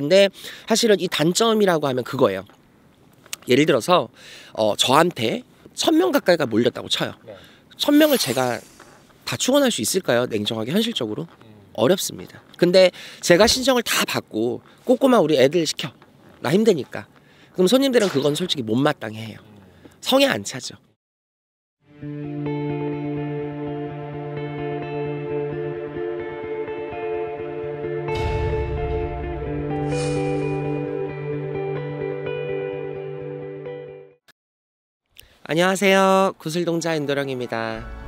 근데 사실은 이 단점이라고 하면 그거예요. 예를 들어서 어, 저한테 천명 가까이가 몰렸다고 쳐요. 네. 천 명을 제가 다추원할수 있을까요? 냉정하게 현실적으로 어렵습니다. 근데 제가 신청을 다 받고 꼬꼬마 우리 애들 시켜 나 힘드니까 그럼 손님들은 그건 솔직히 못마땅해요. 성에 안 차죠. 안녕하세요 구슬동자 윤도령입니다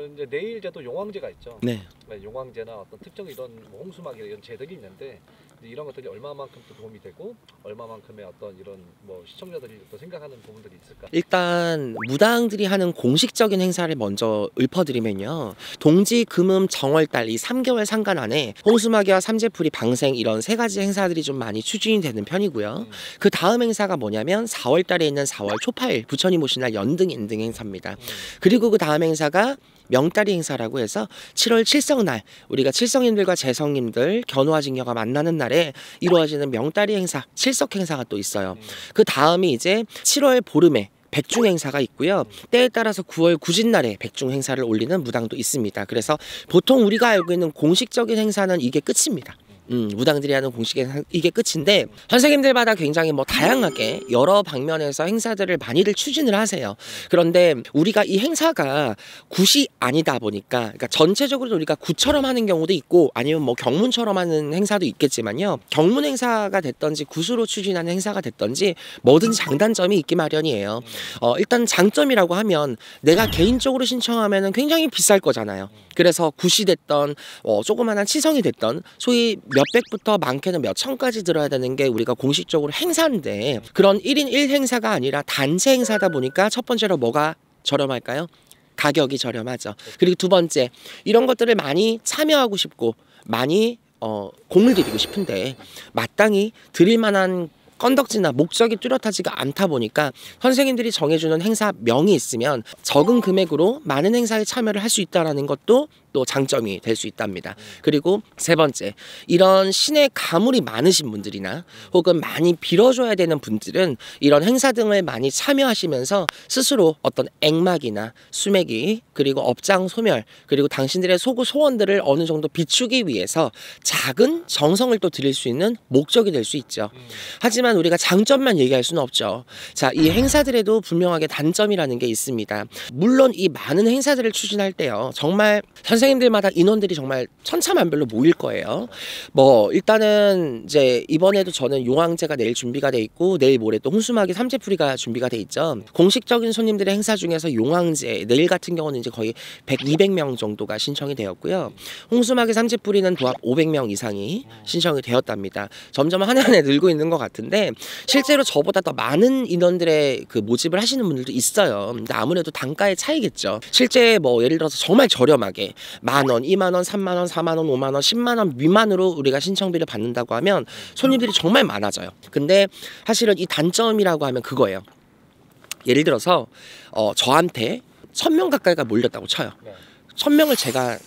보면 이제 내일제도 용왕제가 있죠. 네. 네 용왕제나 어떤 특정 이런 뭐 홍수막 이런 제들이 있는데 이런 것들이 얼마만큼 또 도움이 되고 얼마만큼의 어떤 이런 뭐 시청자들이 또 생각하는 부분들이 있을까? 일단 무당들이 하는 공식적인 행사를 먼저 읊어드리면요. 동지, 금음, 정월달 이 3개월 상간 안에 홍수마개와 삼재풀이 방생 이런 세 가지 행사들이 좀 많이 추진이 되는 편이고요. 음. 그 다음 행사가 뭐냐면 4월달에 있는 4월 초파 부처님 오신 날 연등 인등 행사입니다. 음. 그리고 그 다음 행사가 명다리 행사라고 해서 7월 칠성날 우리가 칠성님들과 재성님들 견우화진녀가 만나는 날에 이루어지는 명다리 행사 칠석 행사가 또 있어요. 네. 그 다음이 이제 7월 보름에 백중 행사가 있고요. 때에 따라서 9월 9일 날에 백중 행사를 올리는 무당도 있습니다. 그래서 보통 우리가 알고 있는 공식적인 행사는 이게 끝입니다. 음, 무당들이 하는 공식에 이게 끝인데 선생님들마다 굉장히 뭐 다양하게 여러 방면에서 행사들을 많이들 추진을 하세요. 그런데 우리가 이 행사가 굿이 아니다 보니까 그러니까 전체적으로 우리가 굿처럼 하는 경우도 있고 아니면 뭐 경문처럼 하는 행사도 있겠지만요. 경문 행사가 됐던지 굿으로 추진하는 행사가 됐던지 뭐든 장단점이 있기 마련이에요. 어, 일단 장점이라고 하면 내가 개인적으로 신청하면 굉장히 비쌀 거잖아요. 그래서 굿이 됐던 어, 조그마한 치성이 됐던 소위 몇백부터 많게는 몇천까지 들어야 되는 게 우리가 공식적으로 행사인데 그런 1인 1행사가 아니라 단체 행사다 보니까 첫 번째로 뭐가 저렴할까요? 가격이 저렴하죠. 그렇죠. 그리고 두 번째 이런 것들을 많이 참여하고 싶고 많이 어, 공을 들이고 싶은데 마땅히 드릴 만한 건덕지나 목적이 뚜렷하지가 않다 보니까 선생님들이 정해주는 행사 명이 있으면 적은 금액으로 많은 행사에 참여를 할 수 있다라는 것도 또 장점이 될 수 있답니다. 음. 그리고 세 번째, 이런 신의 가물이 많으신 분들이나 혹은 많이 빌어줘야 되는 분들은 이런 행사 등을 많이 참여하시면서 스스로 어떤 액막이나 수맥이 그리고 업장 소멸 그리고 당신들의 소구 소원들을 어느 정도 비추기 위해서 작은 정성을 또 드릴 수 있는 목적이 될 수 있죠. 음. 하지만 우리가 장점만 얘기할 수는 없죠. 자, 이 행사들에도 분명하게 단점이라는 게 있습니다. 물론 이 많은 행사들을 추진할 때요. 정말 선생님들마다 인원들이 정말 천차만별로 모일 거예요. 뭐 일단은 이제 이번에도 저는 용왕제가 내일 준비가 돼 있고 내일 모레 또 홍수마기 삼재풀이가 준비가 돼 있죠. 공식적인 손님들의 행사 중에서 용왕제 내일 같은 경우는 이제 거의 100, 200명 정도가 신청이 되었고요. 홍수마기 삼재풀이는 도합 500명 이상이 신청이 되었답니다. 점점 한 해한해 늘고 있는 것 같은데 실제로 저보다 더 많은 인원들의 그 모집을 하시는 분들도 있어요. 근데 아무래도 단가의 차이겠죠. 실제 뭐 예를 들어서 정말 저렴하게 만 원, 이만 원, 삼만 원, 사만 원, 오만 원, 십만원 미만으로 우리가 신청비를 받는다고 하면 손님들이 정말 많아져요. 근데 사실은 이 단점이라고 하면 그거예요. 예를 들어서 어, 저한테 천 명 가까이가 몰렸다고 쳐요. 네. 천명을 제가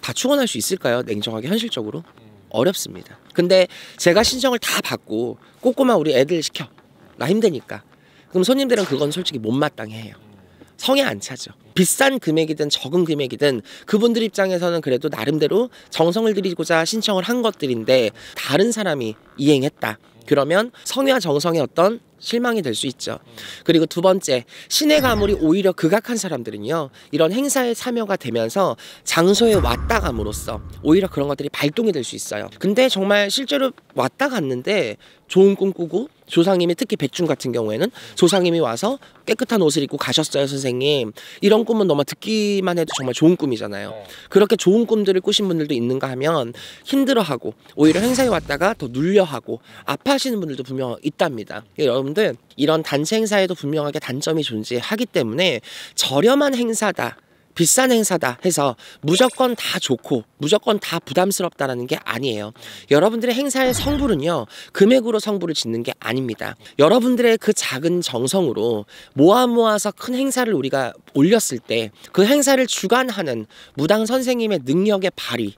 다 충원할 수 있을까요? 냉정하게 현실적으로 어렵습니다. 근데 제가 신청을 다 받고 꼬꼬마 우리 애들 시켜 나 힘드니까 그럼 손님들은 그건 솔직히 못마땅해요. 성에 안 차죠. 비싼 금액이든 적은 금액이든 그분들 입장에서는 그래도 나름대로 정성을 들이고자 신청을 한 것들인데 다른 사람이 이행했다. 그러면 성의와 정성의 어떤 실망이 될 수 있죠. 그리고 두 번째, 신의 가물이 오히려 극악한 사람들은요, 이런 행사에 참여가 되면서 장소에 왔다 감으로써 오히려 그런 것들이 발동이 될 수 있어요. 근데 정말 실제로 왔다 갔는데 좋은 꿈 꾸고 조상님이 특히 백중 같은 경우에는 조상님이 와서 깨끗한 옷을 입고 가셨어요 선생님 이런 꿈은 너무 듣기만 해도 정말 좋은 꿈이잖아요 그렇게 좋은 꿈들을 꾸신 분들도 있는가 하면 힘들어하고 오히려 행사에 왔다가 더 눌려하고 아파하시는 분들도 분명 있답니다 여러분 것처 이런 단체 행사에도 분명하게 단점이 존재하기 때문에 저렴한 행사다. 비싼 행사다 해서 무조건 다 좋고 무조건 다부담스럽다는게 아니에요. 여러분들의 행사의 성불은요, 금액으로 성불을 짓는 게 아닙니다. 여러분들의 그 작은 정성으로 모아 모아서 큰 행사를 우리가 올렸을 때 그 행사를 주관하는 무당 선생님의 능력의 발휘,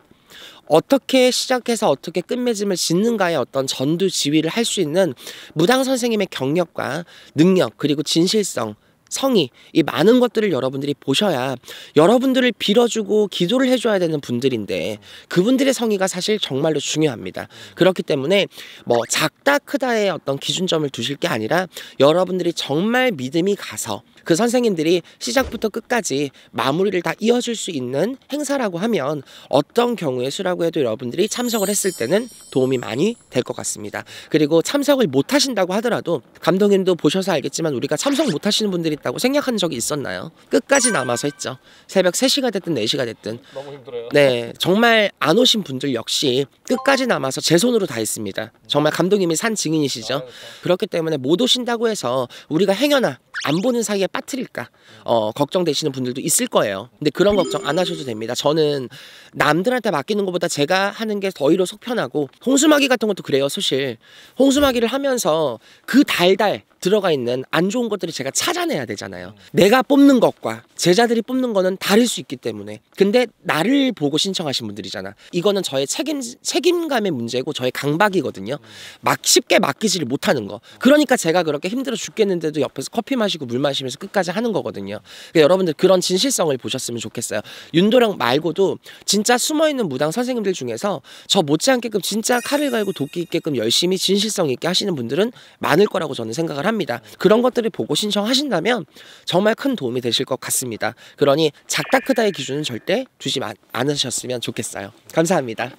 어떻게 시작해서 어떻게 끝맺음을 짓는가의 어떤 전두 지휘를 할 수 있는 무당 선생님의 경력과 능력 그리고 진실성 성의 이 많은 것들을 여러분들이 보셔야 여러분들을 빌어주고 기도를 해줘야 되는 분들인데 그분들의 성의가 사실 정말로 중요합니다 그렇기 때문에 뭐 작다 크다의 어떤 기준점을 두실 게 아니라 여러분들이 정말 믿음이 가서 그 선생님들이 시작부터 끝까지 마무리를 다 이어줄 수 있는 행사라고 하면 어떤 경우에 수라고 해도 여러분들이 참석을 했을 때는 도움이 많이 될 것 같습니다. 그리고 참석을 못 하신다고 하더라도 감독님도 보셔서 알겠지만 우리가 참석 못 하시는 분들이 있다고 생략한 적이 있었나요? 끝까지 남아서 했죠. 새벽 3시가 됐든 4시가 됐든 너무 힘들어요. 네, 정말 안 오신 분들 역시 끝까지 남아서 제 손으로 다 했습니다. 정말 감독님이 산 증인이시죠. 아, 그렇죠. 그렇기 때문에 못 오신다고 해서 우리가 행여나 안 보는 사이에 빠뜨릴까 어, 걱정되시는 분들도 있을 거예요. 근데 그런 걱정 안 하셔도 됩니다. 저는 남들한테 맡기는 것보다 제가 하는 게 더위로 속 편하고 홍수마기 같은 것도 그래요, 사실. 홍수마기를 하면서 그 달달 들어가 있는 안 좋은 것들을 제가 찾아내야 되잖아요. 내가 뽑는 것과 제자들이 뽑는 거는 다를 수 있기 때문에. 근데 나를 보고 신청하신 분들이잖아. 이거는 저의 책임 책임감의 문제고 저의 강박이거든요. 막 쉽게 맡기지를 못하는 거. 그러니까 제가 그렇게 힘들어 죽겠는데도 옆에서 커피 마시고 물 마시면서 끝까지 하는 거거든요. 그러니까 여러분들 그런 진실성을 보셨으면 좋겠어요. 윤도령 말고도 진짜 숨어 있는 무당 선생님들 중에서 저 못지않게끔 진짜 칼을 갈고 도끼 있게끔 열심히 진실성 있게 하시는 분들은 많을 거라고 저는 생각을 합니다. 합니다. 그런 것들을 보고 신청하신다면 정말 큰 도움이 되실 것 같습니다. 그러니 작다 크다의 기준은 절대 주지 않으셨으면 좋겠어요. 감사합니다.